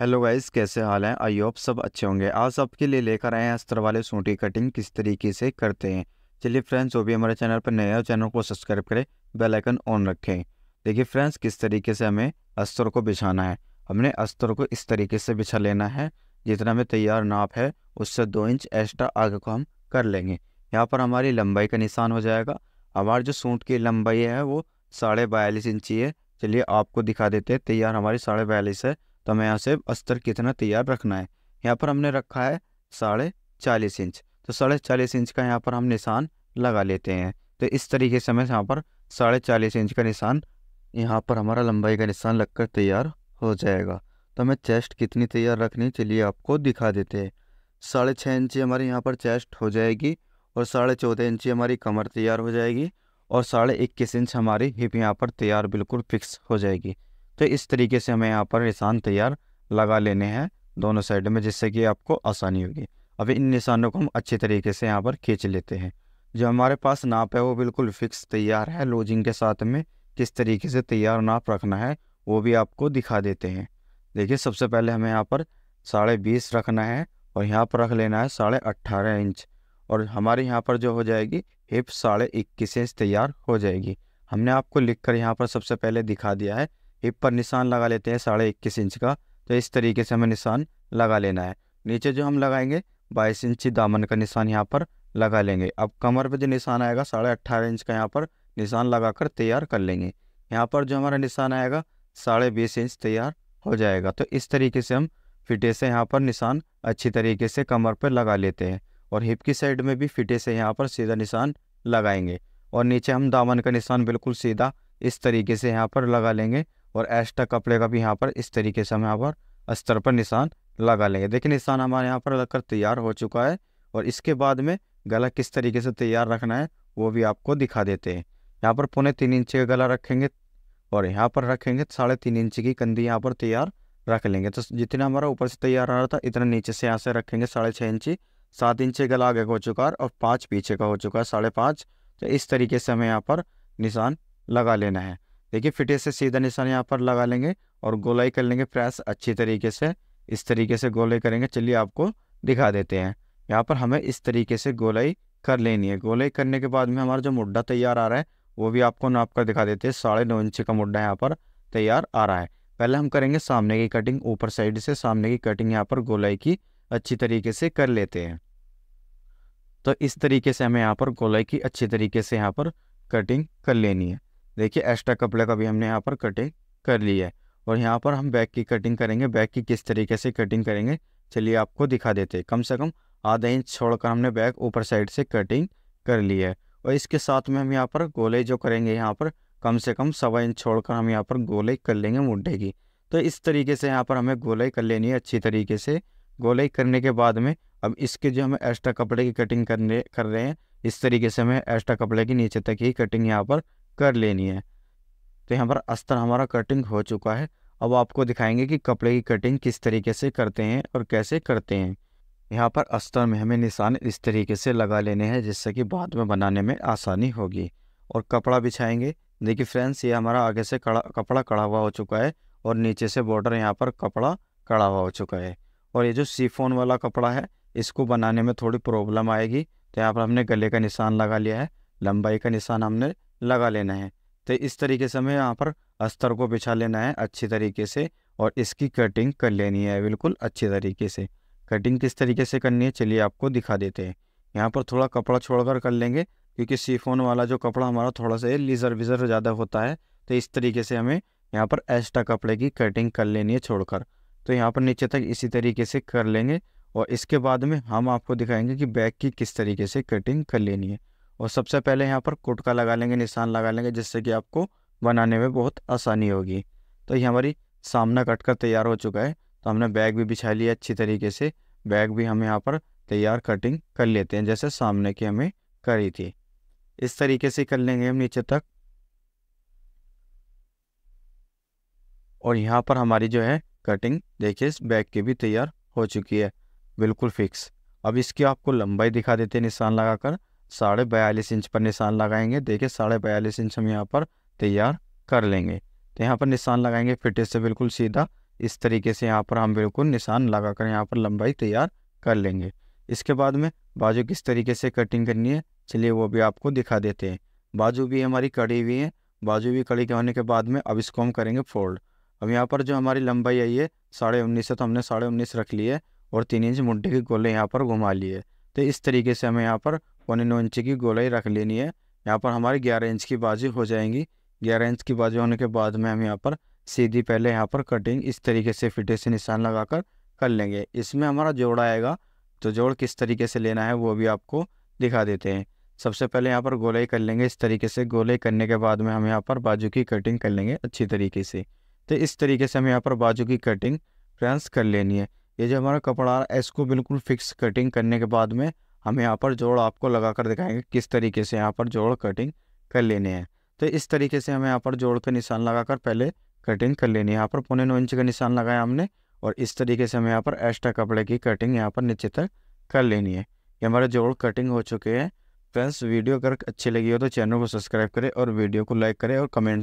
hello guys कैसे हाल हैं I hope सब अच्छे होंगे आज आपके लिए लेकर आए हैं अस्तर वाले सूटी कटिंग किस तरीके से करते हैं चलिए फ्रेंड्स जो भी हमारे चैनल पर नए हो चैनल को सब्सक्राइब करें बेल आइकन ऑन रखें देखिए फ्रेंड्स किस तरीके से हमें अस्तर को बिछाना है हमने अस्तर को इस तरीके से बिछा लेना है जितना हमें तैयार नाप है उससे दो इंच एक्स्ट्रा आगे को हम कर लेंगे यहाँ पर हमारी लंबाई का निशान हो जाएगा हमारे जो सूट की लंबाई है वो साढ़े बयालीस इंची है चलिए आपको दिखा देते हैं तैयार हमारी साढ़े बयालीस है तो हमें यहाँ से अस्तर कितना तैयार रखना है यहाँ पर हमने रखा है साढ़े चालीस इंच तो साढ़े चालीस इंच का यहाँ पर हम निशान लगा लेते हैं तो इस तरीके से हमें यहाँ पर साढ़े चालीस इंच का निशान यहाँ पर हमारा लंबाई का निशान लगकर तैयार हो जाएगा तो हमें चेस्ट कितनी तैयार रखनी चलिए आपको दिखा देते हैं साढ़े छः इंची हमारी यहाँ पर चेस्ट हो जाएगी और साढ़े चौदह इंची हमारी कमर तैयार हो जाएगी और साढ़े इक्कीस इंच हमारी हिप यहाँ पर तैयार बिल्कुल फिक्स हो जाएगी तो इस तरीके से हमें यहाँ पर निशान तैयार लगा लेने हैं दोनों साइड में जिससे कि आपको आसानी होगी अब इन निशानों को हम अच्छे तरीके से यहाँ पर खींच लेते हैं जो हमारे पास नाप है वो बिल्कुल फिक्स तैयार है लोजिंग के साथ में किस तरीके से तैयार नाप रखना है वो भी आपको दिखा देते हैं देखिए सबसे पहले हमें यहाँ पर साढ़े बीस रखना है और यहाँ पर रख लेना है साढ़े अट्ठारह इंच और हमारे यहाँ पर जो हो जाएगी हिप साढ़े इक्कीस इंच तैयार हो जाएगी हमने आपको लिख कर यहाँ पर सबसे पहले दिखा दिया है हिप पर निशान लगा लेते हैं साढ़े इक्कीस इंच का तो इस तरीके से हमें निशान लगा लेना है नीचे जो हम लगाएंगे बाईस इंची दामन का निशान यहाँ पर लगा लेंगे अब कमर पर जो निशान आएगा साढ़े अट्ठारह इंच का यहाँ पर निशान लगाकर तैयार कर लेंगे यहाँ पर जो हमारा निशान आएगा साढ़े बीस इंच तैयार हो जाएगा तो इस तरीके से हम फिटे से यहाँ पर निशान अच्छी तरीके से कमर पर लगा लेते हैं और हिप की साइड में भी फिटे से यहाँ पर सीधा निशान लगाएंगे और नीचे हम दामन का निशान बिल्कुल सीधा इस तरीके से यहाँ पर लगा लेंगे और एस्टा कपड़े का भी यहाँ पर इस तरीके से हम यहाँ पर स्तर पर निशान लगा लेंगे देखिए निशान हमारे यहाँ पर लगकर तैयार हो चुका है और इसके बाद में गला किस तरीके से तैयार रखना है वो भी आपको दिखा देते हैं यहाँ पर पौने तीन इंच का गला रखेंगे और यहाँ पर रखेंगे साढ़े तीन इंच की कंधी यहाँ पर तैयार रख लेंगे तो जितना हमारा ऊपर से तैयार आ रहा था इतना नीचे से यहाँ से रखेंगे साढ़े छः इंची सात इंच गला आगे का हो चुका है और पाँच पीछे का हो चुका है साढ़े पाँच तो इस तरीके से हमें यहाँ पर निशान लगा लेना है देखिए फिटे से सीधा निशान यहाँ पर लगा लेंगे और गोलाई कर लेंगे प्रेस अच्छी तरीके से इस तरीके से गोलाई करेंगे चलिए आपको दिखा देते हैं यहाँ पर हमें इस तरीके से गोलाई कर लेनी है गोलाई करने के बाद में हमारा जो मुड्ढा तैयार आ रहा है वो भी आपको नाप कर दिखा देते हैं साढ़े नौ इंच का मुड्ढा यहाँ पर तैयार आ रहा है पहले हम करेंगे सामने की कटिंग ऊपर साइड से सामने की कटिंग यहाँ पर गोलाई की अच्छी तरीके से कर लेते हैं तो इस तरीके से हमें यहाँ पर गोलाई की अच्छी तरीके से यहाँ पर कटिंग कर लेनी है देखिए एक्स्ट्रा कपड़े का भी हमने यहाँ पर कटिंग कर ली है और यहाँ पर हम बैक की कटिंग करेंगे बैक की किस तरीके से कटिंग करेंगे चलिए आपको दिखा देते कम से कम आधा इंच छोड़कर हमने बैक ऊपर साइड से कटिंग कर ली है और इसके साथ में हम यहाँ पर गोले जो करेंगे यहाँ पर कम से कम सवा इंच छोड़कर हम यहाँ पर गोले कर लेंगे मुड्ढे की तो इस तरीके से यहाँ पर हमें गोलाई कर लेनी है अच्छी तरीके से गोलाई करने के बाद में अब इसके जो हमें एक्स्ट्रा कपड़े की कटिंग करने कर रहे हैं इस तरीके से हमें एक्स्ट्रा कपड़े की नीचे तक ही कटिंग यहाँ पर कर लेनी है तो यहाँ पर अस्तर हमारा कटिंग हो चुका है अब आपको दिखाएंगे कि कपड़े की कटिंग किस तरीके से करते हैं और कैसे करते हैं यहाँ पर अस्तर में हमें निशान इस तरीके से लगा लेने हैं जिससे कि बाद में बनाने में आसानी होगी और कपड़ा बिछाएंगे देखिए फ्रेंड्स ये हमारा आगे से कड़ा कपड़ा कड़ा हुआ हो चुका है और नीचे से बॉर्डर यहाँ पर कपड़ा कड़ा हुआ हो चुका है और ये जो सीफोन वाला कपड़ा है इसको बनाने में थोड़ी प्रॉब्लम आएगी तो यहाँ पर हमने गले का निशान लगा लिया है लंबाई का निशान हमने लगा लेना है तो इस तरीके से हमें यहाँ पर अस्तर को बिछा लेना है अच्छी तरीके से और इसकी कटिंग कर लेनी है बिल्कुल अच्छे तरीके से कटिंग किस तरीके से करनी है चलिए आपको दिखा देते हैं यहाँ पर थोड़ा कपड़ा छोड़कर कर लेंगे क्योंकि सीफोन वाला जो कपड़ा हमारा थोड़ा सा लीजर विजर ज़्यादा होता है तो इस तरीके से हमें यहाँ पर एक्स्ट्रा कपड़े की कटिंग कर लेनी है छोड़कर तो यहाँ पर नीचे तक इसी तरीके से कर लेंगे और इसके बाद में हम आपको दिखाएंगे कि बैग की किस तरीके से कटिंग कर लेनी है और सबसे पहले यहाँ पर कुटका लगा लेंगे निशान लगा लेंगे जिससे कि आपको बनाने में बहुत आसानी होगी तो ये हमारी सामना कट कर तैयार हो चुका है तो हमने बैग भी बिछा लिया अच्छी तरीके से बैग भी हम यहाँ पर तैयार कटिंग कर लेते हैं जैसे सामने की हमें करी थी इस तरीके से कर लेंगे हम नीचे तक और यहाँ पर हमारी जो है कटिंग देखिए इस बैग की भी तैयार हो चुकी है बिल्कुल फिक्स अब इसकी आपको लंबाई दिखा देते हैं निशान लगाकर साढ़े बयालीस इंच पर निशान लगाएंगे देखिए साढ़े बयालीस इंच हम यहाँ पर तैयार कर लेंगे तो यहाँ पर निशान लगाएंगे फिटे से बिल्कुल सीधा इस तरीके से यहाँ पर हम बिल्कुल निशान लगा कर यहाँ पर लंबाई तैयार कर लेंगे इसके बाद में बाजू किस तरीके से कटिंग करनी है चलिए वो भी आपको दिखा देते हैं बाजू भी हमारी कड़ी हुई है बाजू भी कड़ी के होने के बाद में अब इसको हम करेंगे फोल्ड अब यहाँ पर जो हमारी लंबाई आई है साढ़े उन्नीस है तो हमने साढ़े उन्नीस रख ली है और तीन इंच मुंडे के गोले यहाँ पर घुमा लिए तो इस तरीके से हमें यहाँ पर पौने नौ इंच की गोलाई रख लेनी है यहाँ पर हमारी ग्यारह इंच की बाजू हो जाएंगी ग्यारह इंच की बाजू होने के बाद में हम यहाँ पर सीधी पहले यहाँ पर कटिंग इस तरीके से फिटे से निशान लगा कर कर लेंगे इसमें हमारा जोड़ आएगा तो जोड़ किस तरीके से लेना है वो भी आपको दिखा देते हैं सबसे पहले यहाँ पर गोलाई कर लेंगे इस तरीके से गोलाई करने के बाद में हम यहाँ पर बाजू की कटिंग कर लेंगे अच्छी तरीके से तो इस तरीके से हम यहाँ पर बाजू की कटिंग फ्रेंस कर लेनी है ये जो हमारा कपड़ा है इसको बिल्कुल फिक्स कटिंग करने के बाद में हम यहाँ पर जोड़ आपको लगा कर दिखाएंगे किस तरीके से यहाँ पर जोड़ कटिंग कर लेने हैं तो इस तरीके से हमें यहाँ पर जोड़ के निशान लगाकर पहले कटिंग कर लेनी है यहाँ पर पौने नौ इंच का निशान लगाया हमने और इस तरीके से हमें यहाँ पर एक्स्ट्रा कपड़े की कटिंग यहाँ पर नीचे तक कर लेनी है ये हमारे जोड़ कटिंग हो चुके हैं फ्रेंड्स वीडियो अगर अच्छी लगी हो तो चैनल को सब्सक्राइब करें और वीडियो को लाइक करें और कमेंट